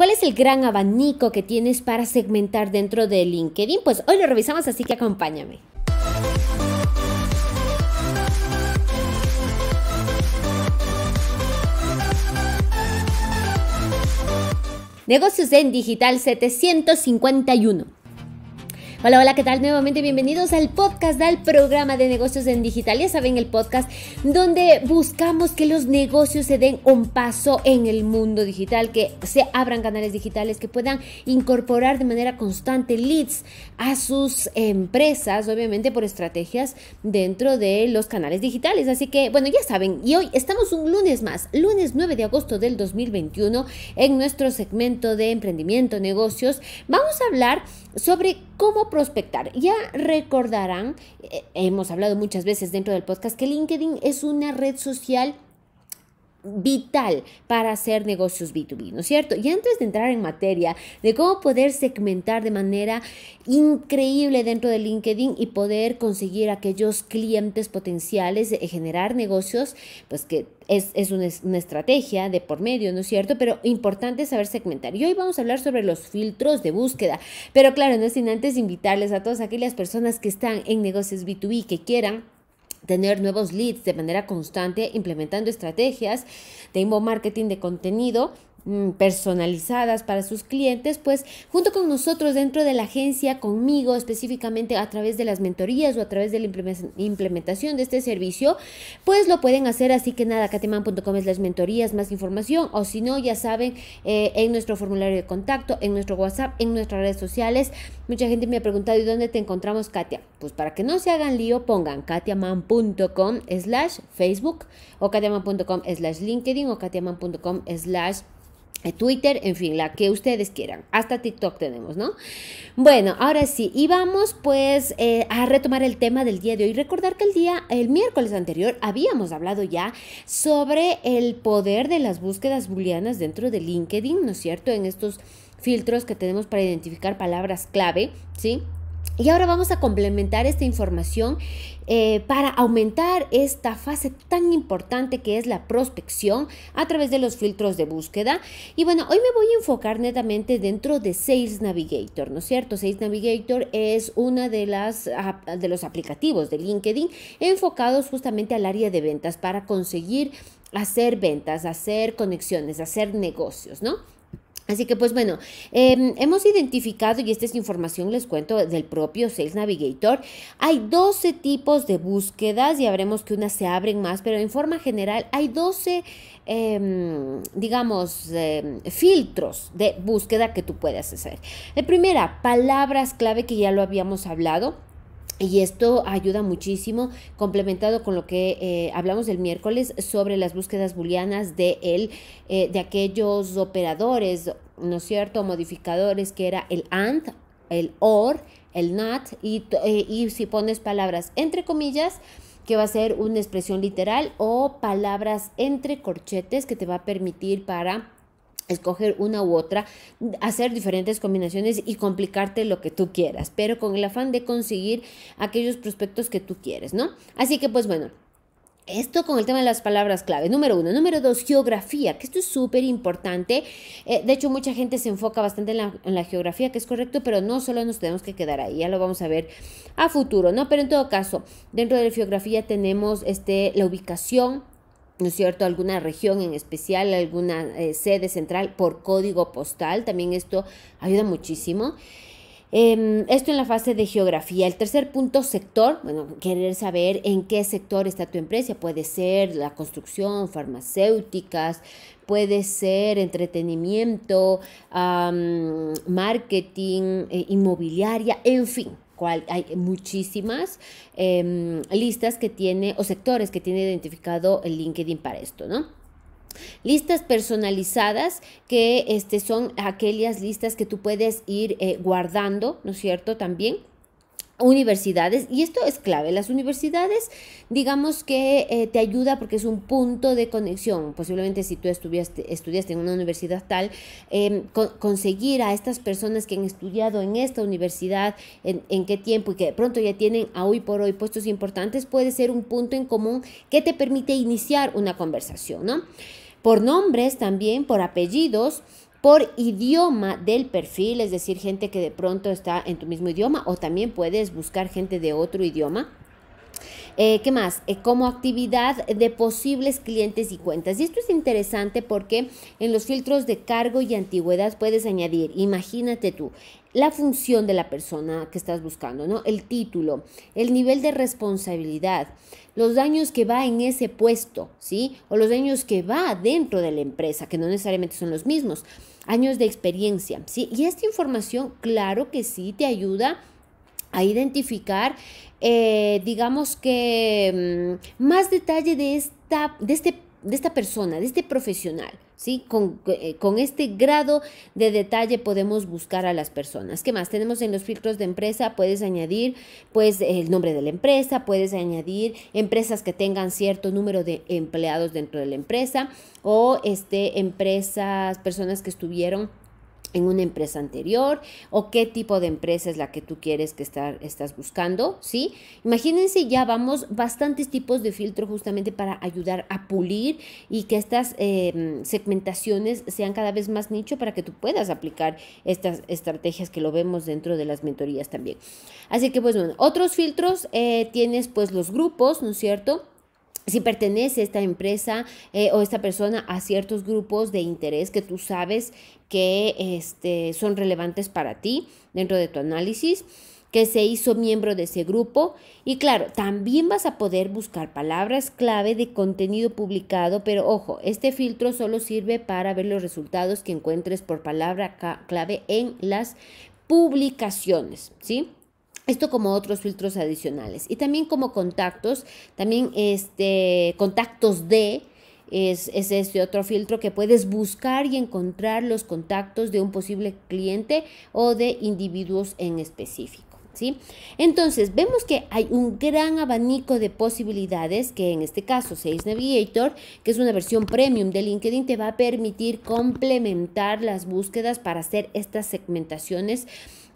¿Cuál es el gran abanico que tienes para segmentar dentro de LinkedIn? Pues hoy lo revisamos, así que acompáñame. Negocios en Digital 751 Hola, hola, ¿qué tal? Nuevamente bienvenidos al podcast, del programa de negocios en digital. Ya saben, el podcast donde buscamos que los negocios se den un paso en el mundo digital, que se abran canales digitales, que puedan incorporar de manera constante leads a sus empresas, obviamente por estrategias dentro de los canales digitales. Así que, bueno, ya saben, y hoy estamos un lunes más, lunes 9 de agosto del 2021, en nuestro segmento de emprendimiento, negocios. Vamos a hablar sobre cómo prospectar. Ya recordarán, eh, hemos hablado muchas veces dentro del podcast, que LinkedIn es una red social vital para hacer negocios B2B, ¿no es cierto? Y antes de entrar en materia de cómo poder segmentar de manera increíble dentro de LinkedIn y poder conseguir aquellos clientes potenciales, y generar negocios, pues que es, una, estrategia de por medio, ¿no es cierto? Pero importante saber segmentar. Y hoy vamos a hablar sobre los filtros de búsqueda. Pero claro, no sin antes invitarles a todas aquellas personas que están en negocios B2B que quieran tener nuevos leads de manera constante implementando estrategias de inbound marketing de contenido Mm, personalizadas para sus clientes, pues junto con nosotros dentro de la agencia, conmigo específicamente a través de las mentorías o a través de la implementación de este servicio, pues lo pueden hacer. Así que nada, katiaman.com es las mentorías, más información o si no, ya saben, eh, en nuestro formulario de contacto, en nuestro WhatsApp, en nuestras redes sociales. Mucha gente me ha preguntado, ¿y dónde te encontramos, Katia? Pues para que no se hagan lío, pongan katiaman.com slash Facebook o katiaman.com slash LinkedIn o katiaman.com slash eh, Twitter, en fin, la que ustedes quieran. Hasta TikTok tenemos, ¿no? Bueno, ahora sí, y vamos pues eh, a retomar el tema del día de hoy. Recordar que el día, el miércoles anterior, habíamos hablado ya sobre el poder de las búsquedas booleanas dentro de LinkedIn, ¿no es cierto? En estos filtros que tenemos para identificar palabras clave, ¿sí? Y ahora vamos a complementar esta información eh, para aumentar esta fase tan importante que es la prospección a través de los filtros de búsqueda. Y bueno, hoy me voy a enfocar netamente dentro de Sales Navigator, ¿no es cierto? Sales Navigator es una de las de los aplicativos de LinkedIn enfocados justamente al área de ventas para conseguir hacer ventas, hacer conexiones, hacer negocios, ¿no? Así que pues bueno, em, hemos identificado, y esta es información, les cuento, del propio Sales Navigator, hay 12 tipos de búsquedas, y veremos que unas se abren más, pero en forma general hay 12, em, digamos, em, filtros de búsqueda que tú puedes hacer. La primera, palabras clave que ya lo habíamos hablado, y esto ayuda muchísimo, complementado con lo que eh, hablamos el miércoles sobre las búsquedas booleanas de eh, de aquellos operadores, ¿no es cierto?, modificadores que era el AND, el OR, el NOT, y, eh, y si pones palabras entre comillas, que va a ser una expresión literal, o palabras entre corchetes que te va a permitir para escoger una u otra, hacer diferentes combinaciones y complicarte lo que tú quieras, pero con el afán de conseguir aquellos prospectos que tú quieres, ¿no? Así que pues bueno. Esto con el tema de las palabras clave. Número uno. Número dos, geografía, que esto es súper importante. Eh, de hecho, mucha gente se enfoca bastante en la, en la, geografía, que es correcto, pero no solo nos tenemos que quedar ahí, ya lo vamos a ver a futuro, ¿no? Pero en todo caso, dentro de la geografía tenemos este, la ubicación, ¿no es cierto?, alguna región en especial, alguna eh, sede central por código postal. También esto ayuda muchísimo. Em, esto en la fase de geografía. El tercer punto, sector. Bueno, querer saber en qué sector está tu empresa. Puede ser la construcción, farmacéuticas, puede ser entretenimiento, marketing, eh, inmobiliaria, en fin cual hay muchísimas em, listas que tiene o sectores que tiene identificado el LinkedIn para esto, ¿no? Listas personalizadas que este, son aquellas listas que tú puedes ir eh, guardando, ¿no es cierto? También universidades, y esto es clave, las universidades digamos que eh, te ayuda porque es un punto de conexión, posiblemente si tú estudiaste, estudiaste en una universidad tal, em, conseguir a estas personas que han estudiado en esta universidad, en, en, qué tiempo y que de pronto ya tienen a hoy por hoy puestos importantes, puede ser un punto en común que te permite iniciar una conversación, ¿no? Por nombres también, por apellidos, por idioma del perfil, es decir, gente que de pronto está en tu mismo idioma o también puedes buscar gente de otro idioma. Eh, ¿Qué más? Eh, como actividad de posibles clientes y cuentas. Y esto es interesante porque en los filtros de cargo y antigüedad puedes añadir, imagínate tú, la función de la persona que estás buscando, ¿no? El título, el nivel de responsabilidad, los daños que va en ese puesto, ¿sí? O los daños que va dentro de la empresa, que no necesariamente son los mismos, años de experiencia, ¿sí? Y esta información, claro que sí, te ayuda a identificar, eh, digamos que mm, más detalle de esta, de este, de esta persona, de este profesional. ¿Sí? Eh, con, este grado de detalle podemos buscar a las personas. ¿Qué más? Tenemos en los filtros de empresa, puedes añadir pues el nombre de la empresa, puedes añadir empresas que tengan cierto número de empleados dentro de la empresa o este, empresas, personas que estuvieron en una empresa anterior o qué tipo de empresa es la que tú quieres que estar, estás buscando, ¿sí? Imagínense, ya vamos bastantes tipos de filtro justamente para ayudar a pulir y que estas em, segmentaciones sean cada vez más nicho para que tú puedas aplicar estas estrategias que lo vemos dentro de las mentorías también. Así que pues bueno, otros filtros eh, tienes pues los grupos, ¿no es cierto? si pertenece esta empresa eh, o esta persona a ciertos grupos de interés que tú sabes que este, son relevantes para ti dentro de tu análisis, que se hizo miembro de ese grupo. Y claro, también vas a poder buscar palabras clave de contenido publicado, pero ojo, este filtro solo sirve para ver los resultados que encuentres por palabra clave en las publicaciones, ¿sí? Esto como otros filtros adicionales. Y también como contactos, también este, contactos de, es, este otro filtro que puedes buscar y encontrar los contactos de un posible cliente o de individuos en específico. ¿Sí? Entonces vemos que hay un gran abanico de posibilidades que en este caso Sales Navigator, que es una versión premium de LinkedIn, te va a permitir complementar las búsquedas para hacer estas segmentaciones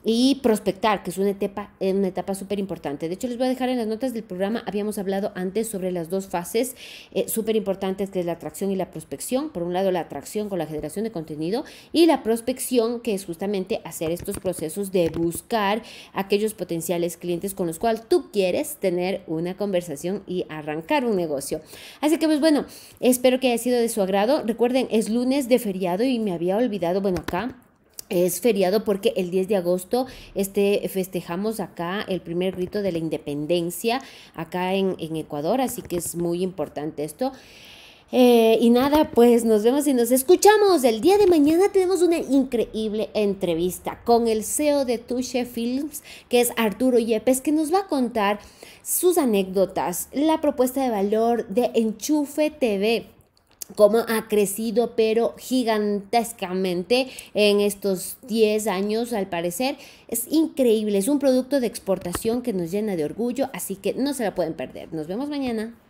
y prospectar, que es una etapa, una etapa súper importante. De hecho, les voy a dejar en las notas del programa, habíamos hablado antes sobre las dos fases eh, súper importantes, que es la atracción y la prospección. Por un lado, la atracción con la generación de contenido y la prospección, que es justamente hacer estos procesos de buscar aquellos potenciales clientes con los cuales tú quieres tener una conversación y arrancar un negocio. Así que, pues bueno, espero que haya sido de su agrado. Recuerden, es lunes de feriado y me había olvidado, bueno, acá es feriado porque el 10 de agosto este, festejamos acá el primer grito de la independencia acá en, Ecuador, así que es muy importante esto. Eh, y nada, pues nos vemos y nos escuchamos. El día de mañana tenemos una increíble entrevista con el CEO de Tuche Films, que es Arturo Yepes, que nos va a contar sus anécdotas, la propuesta de valor de Enchufe TV cómo ha crecido, pero gigantescamente en estos 10 años, al parecer. Es increíble, es un producto de exportación que nos llena de orgullo, así que no se la pueden perder. Nos vemos mañana.